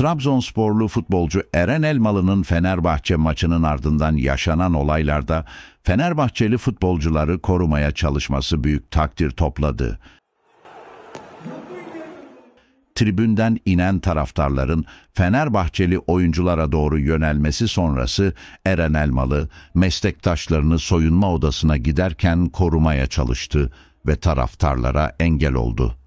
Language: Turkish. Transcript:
Trabzonsporlu futbolcu Eren Elmalı'nın Fenerbahçe maçının ardından yaşanan olaylarda Fenerbahçeli futbolcuları korumaya çalışması büyük takdir topladı. Tribünden inen taraftarların Fenerbahçeli oyunculara doğru yönelmesi sonrası Eren Elmalı meslektaşlarını soyunma odasına giderken korumaya çalıştı ve taraftarlara engel oldu.